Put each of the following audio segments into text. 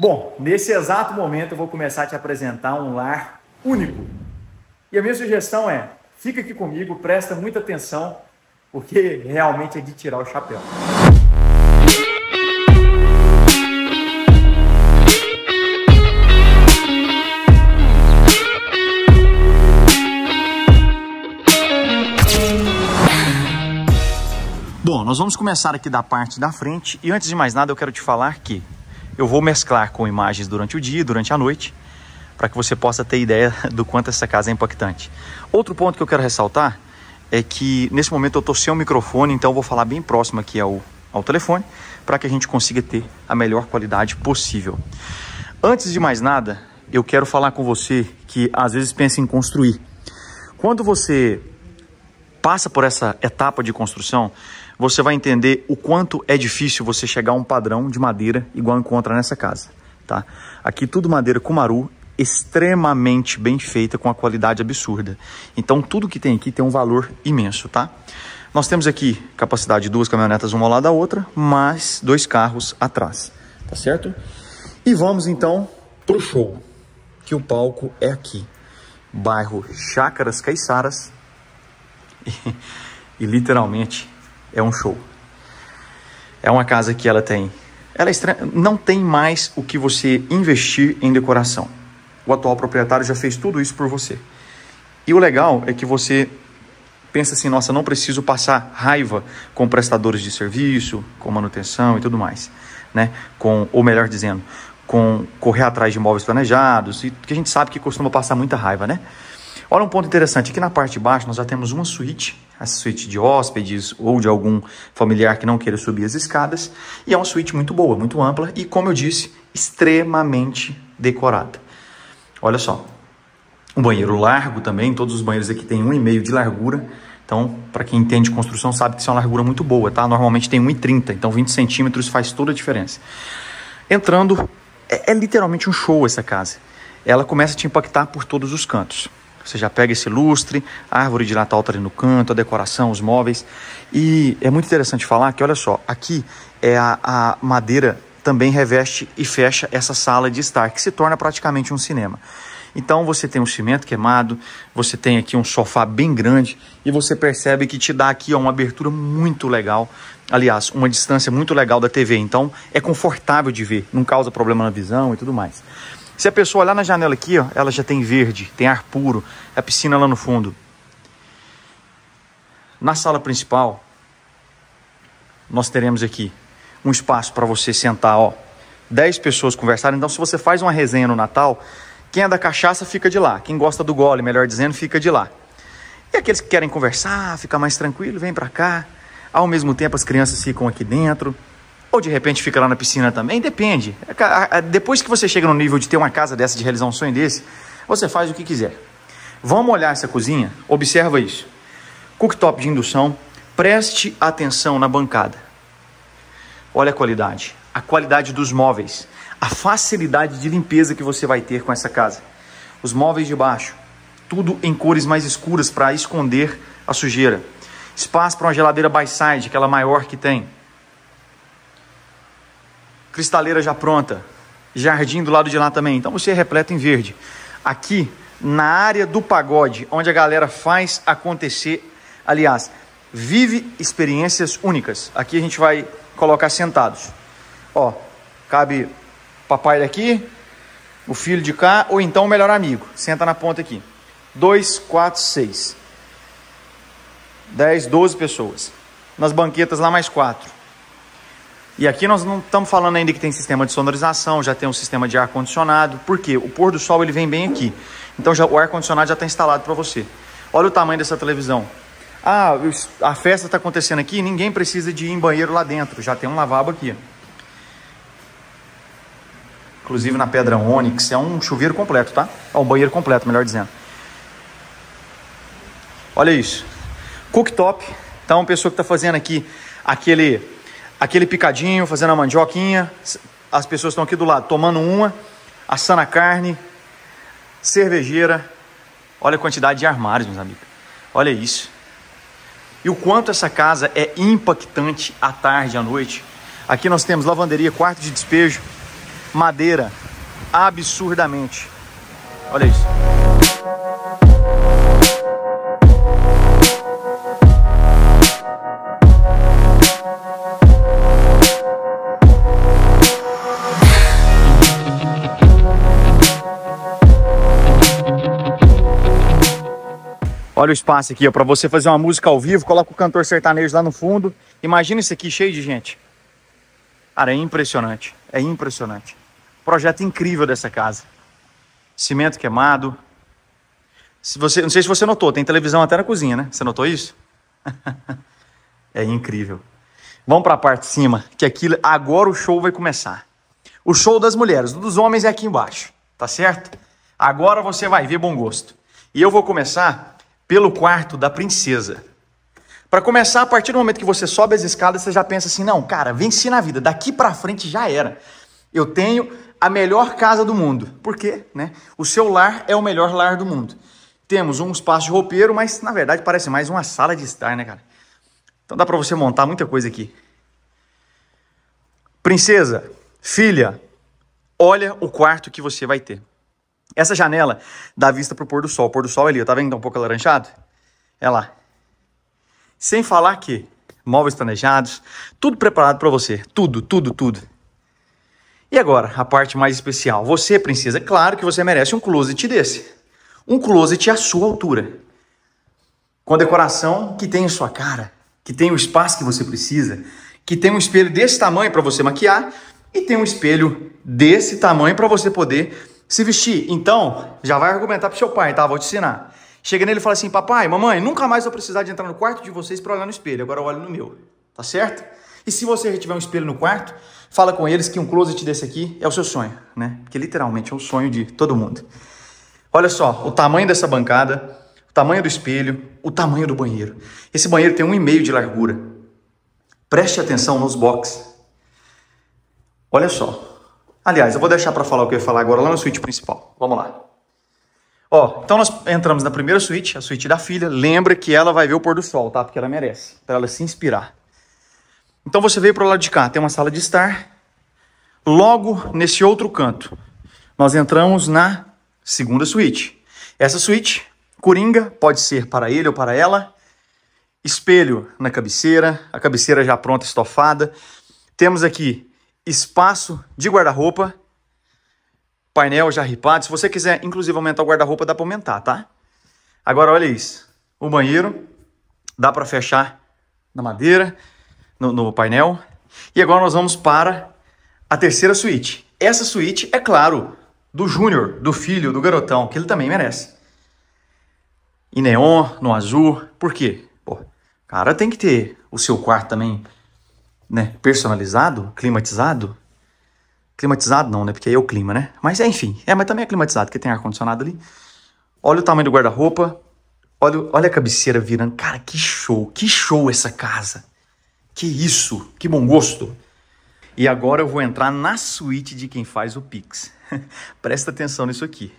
Bom, nesse exato momento eu vou começar a te apresentar um lar único. E a minha sugestão é: fica aqui comigo, presta muita atenção, porque realmente é de tirar o chapéu. Bom, nós vamos começar aqui da parte da frente e antes de mais nada eu quero te falar que eu vou mesclar com imagens durante o dia, durante a noite, para que você possa ter ideia do quanto essa casa é impactante. Outro ponto que eu quero ressaltar é que nesse momento eu estou sem o microfone, então eu vou falar bem próximo aqui ao, ao telefone para que a gente consiga ter a melhor qualidade possível. Antes de mais nada, eu quero falar com você que às vezes pensa em construir. Quando você passa por essa etapa de construção, você vai entender o quanto é difícil você chegar a um padrão de madeira igual encontra nessa casa, tá? Aqui tudo madeira Kumaru, extremamente bem feita, com a qualidade absurda. Então tudo que tem aqui tem um valor imenso, tá? Nós temos aqui capacidade de duas caminhonetas uma ao lado da outra, mais dois carros atrás, tá certo? E vamos então pro show, que o palco é aqui. Bairro Chácaras Caiçaras. E, e literalmente é um show. É uma casa que ela tem. Ela é estranha, não tem mais o que você investir em decoração. O atual proprietário já fez tudo isso por você. E o legal é que você pensa assim: nossa, não preciso passar raiva com prestadores de serviço, com manutenção e tudo mais. Né? Com, ou melhor dizendo, com correr atrás de imóveis planejados, e que a gente sabe que costuma passar muita raiva, né? Olha um ponto interessante, aqui na parte de baixo nós já temos uma suíte, a suíte de hóspedes ou de algum familiar que não queira subir as escadas, e é uma suíte muito boa, muito ampla e, como eu disse, extremamente decorada. Olha só, um banheiro largo também, todos os banheiros aqui têm 1,5 de largura, então, para quem entende construção sabe que isso é uma largura muito boa, tá? Normalmente tem 1,30, então 20 centímetros faz toda a diferença. Entrando, é, é literalmente um show essa casa. Ela começa a te impactar por todos os cantos. Você já pega esse lustre, a árvore de Natal está ali no canto, a decoração, os móveis. E é muito interessante falar que, olha só, aqui é a, a madeira também reveste e fecha essa sala de estar, que se torna praticamente um cinema. Então você tem um cimento queimado, você tem aqui um sofá bem grande e você percebe que te dá aqui ó, uma abertura muito legal. Aliás, uma distância muito legal da TV, então é confortável de ver, não causa problema na visão e tudo mais. Se a pessoa olhar na janela aqui, ó, ela já tem verde, tem ar puro, a piscina lá no fundo. Na sala principal, nós teremos aqui um espaço para você sentar, ó, 10 pessoas conversarem. Então, se você faz uma resenha no Natal, quem é da cachaça fica de lá, quem gosta do gole, melhor dizendo, fica de lá. E aqueles que querem conversar, ficar mais tranquilo, vem para cá. Ao mesmo tempo, as crianças ficam aqui dentro. Ou de repente fica lá na piscina também, depende. É depois que você chega no nível de ter uma casa dessa, de realizar um sonho desse, você faz o que quiser. Vamos olhar essa cozinha, observa isso. Cooktop de indução, preste atenção na bancada. Olha a qualidade, a qualidade dos móveis, a facilidade de limpeza que você vai ter com essa casa. Os móveis de baixo, tudo em cores mais escuras para esconder a sujeira. Espaço para uma geladeira by side, aquela maior que tem cristaleira já pronta, jardim do lado de lá também. Então você é repleto em verde. Aqui, na área do pagode, onde a galera faz acontecer, aliás, vive experiências únicas. Aqui a gente vai colocar sentados. Ó, cabe papai daqui, o filho de cá, ou então o melhor amigo. Senta na ponta aqui. Dois, quatro, seis, dez, doze pessoas. Nas banquetas lá mais quatro. E aqui nós não estamos falando ainda que tem sistema de sonorização, já tem um sistema de ar-condicionado, porque o pôr do sol ele vem bem aqui. Então já, o ar-condicionado já está instalado para você. Olha o tamanho dessa televisão. Ah, a festa está acontecendo aqui, ninguém precisa de ir em banheiro lá dentro, já tem um lavabo aqui. Inclusive na pedra Onyx é um chuveiro completo, tá? É um banheiro completo, melhor dizendo. Olha isso. Cooktop. Então, pessoa que está fazendo aqui aquele aquele picadinho, fazendo a mandioquinha, as pessoas estão aqui do lado tomando uma, assando a carne, cervejeira. Olha a quantidade de armários, meus amigos. Olha isso. E o quanto essa casa é impactante à tarde, à noite. Aqui nós temos lavanderia, quarto de despejo, madeira, absurdamente. Olha isso. Olha o espaço aqui, ó, para você fazer uma música ao vivo, coloca o cantor sertanejo lá no fundo. Imagina isso aqui cheio de gente. Cara, é impressionante, é impressionante. Projeto incrível dessa casa. Cimento queimado. Se você, não sei se você notou, tem televisão até na cozinha, né? Você notou isso? é incrível. Vamos para a parte de cima, que aqui agora o show vai começar. O show das mulheres, dos homens é aqui embaixo, tá certo? Agora você vai ver bom gosto. E eu vou começar pelo quarto da princesa. Para começar, a partir do momento que você sobe as escadas, você já pensa assim: não, cara, venci na vida, daqui para frente já era. Eu tenho a melhor casa do mundo. Por quê? Né? O seu lar é o melhor lar do mundo. Temos um espaço de roupeiro, mas na verdade parece mais uma sala de estar, né, cara? Então dá para você montar muita coisa aqui. Princesa, filha, olha o quarto que você vai ter. Essa janela dá vista para o pôr do sol. O pôr do sol é ali, ó, tá vendo? Tá um pouco alaranjado? É lá. Sem falar que móveis planejados, tudo preparado para você. Tudo, tudo, tudo. E agora, a parte mais especial. Você princesa, claro que você merece um closet desse. Um closet à sua altura. Com a decoração que tem a sua cara, que tem o espaço que você precisa, que tem um espelho desse tamanho para você maquiar e tem um espelho desse tamanho para você poder se vestir, então, já vai argumentar pro seu pai, tá? Vou te ensinar. Chega nele e fala assim: Papai, mamãe, nunca mais vou precisar de entrar no quarto de vocês para olhar no espelho, agora eu olho no meu. Tá certo? E se você tiver um espelho no quarto, fala com eles que um closet desse aqui é o seu sonho, né? Que literalmente é o um sonho de todo mundo. Olha só, o tamanho dessa bancada, o tamanho do espelho, o tamanho do banheiro. Esse banheiro tem um e meio de largura. Preste atenção nos boxes. Olha só, Aliás, eu vou deixar para falar o que eu ia falar agora lá na suíte principal. Vamos lá. Ó, então nós entramos na primeira suíte, a suíte da filha. Lembra que ela vai ver o pôr do sol, tá? Porque ela merece, para ela se inspirar. Então você veio para o lado de cá, tem uma sala de estar. Logo nesse outro canto, nós entramos na segunda suíte. Essa suíte, coringa, pode ser para ele ou para ela. Espelho na cabeceira, a cabeceira já pronta, estofada. Temos aqui espaço de guarda-roupa, painel já ripado. Se você quiser, inclusive, aumentar o guarda-roupa, dá para aumentar, tá? Agora, olha isso. O banheiro dá para fechar na madeira, no, no painel. E agora nós vamos para a terceira suíte. Essa suíte, é claro, do Júnior, do filho, do garotão, que ele também merece. E neon, no azul. Por quê? Pô, cara tem que ter o seu quarto também né, personalizado, climatizado. Climatizado não, né? Porque aí é o clima, né? Mas enfim, é, mas também é climatizado, porque tem ar-condicionado ali. Olha o tamanho do guarda-roupa. Olha, olha a cabeceira virando. Cara, que show, que show essa casa. Que isso, que bom gosto. E agora eu vou entrar na suíte de quem faz o Pix. Presta atenção nisso aqui.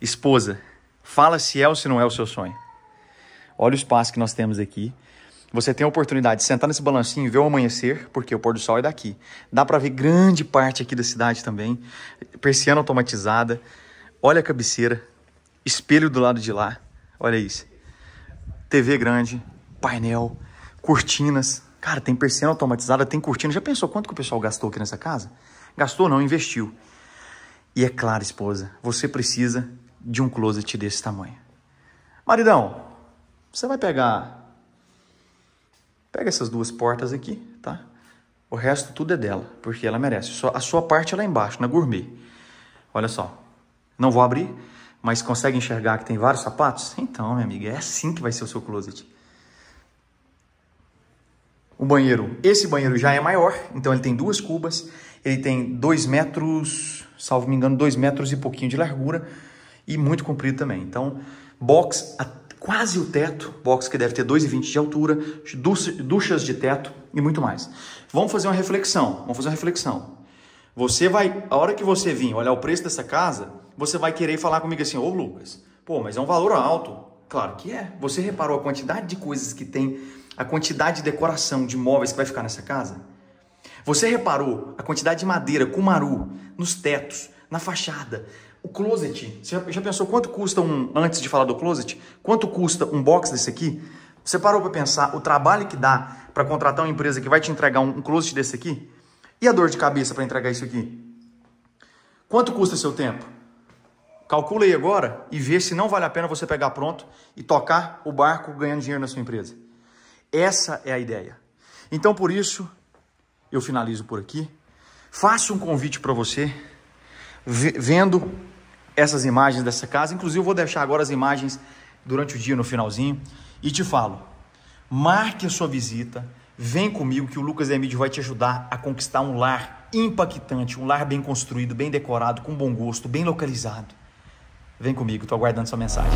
Esposa, fala se é ou se não é o seu sonho. Olha o espaço que nós temos aqui. Você tem a oportunidade de sentar nesse balancinho e ver o amanhecer, porque o pôr do sol é daqui. Dá para ver grande parte aqui da cidade também, persiana automatizada. Olha a cabeceira, espelho do lado de lá. Olha isso. TV grande, painel, cortinas. Cara, tem persiana automatizada, tem cortina. Já pensou quanto que o pessoal gastou aqui nessa casa? Gastou não, investiu. E é claro, esposa, você precisa de um closet desse tamanho. Maridão, você vai pegar Pega essas duas portas aqui, tá? O resto tudo é dela, porque ela merece. a sua parte é lá embaixo, na gourmet. Olha só. Não vou abrir, mas consegue enxergar que tem vários sapatos? Então, minha amiga, é assim que vai ser o seu closet. O banheiro, esse banheiro já é maior, então ele tem duas cubas, ele tem 2 metros, salvo me engano, 2 metros e pouquinho de largura e muito comprido também. Então, box quase o teto, box que deve ter 2,20 de altura, duchas de teto e muito mais. Vamos fazer uma reflexão, vamos fazer uma reflexão. Você vai, a hora que você vir olhar o preço dessa casa, você vai querer falar comigo assim, ô oh, Lucas, pô, mas é um valor alto. Claro que é. Você reparou a quantidade de coisas que tem, a quantidade de decoração de móveis que vai ficar nessa casa? Você reparou a quantidade de madeira, kumaru, nos tetos, na fachada, o closet. Você já, pensou quanto custa um. Antes de falar do closet, quanto custa um box desse aqui? Você parou para pensar o trabalho que dá para contratar uma empresa que vai te entregar um, um closet desse aqui? E a dor de cabeça para entregar isso aqui? Quanto custa seu tempo? Calcula aí agora e vê se não vale a pena você pegar pronto e tocar o barco ganhando dinheiro na sua empresa. Essa é a ideia. Então, por isso, eu finalizo por aqui. Faço um convite para você, vendo essas imagens dessa casa. Inclusive, eu vou deixar agora as imagens durante o dia, no finalzinho. E te falo, marque a sua visita, vem comigo que o Lucas Emílio vai te ajudar a conquistar um lar impactante, um lar bem construído, bem decorado, com bom gosto, bem localizado. Vem comigo, estou aguardando sua mensagem.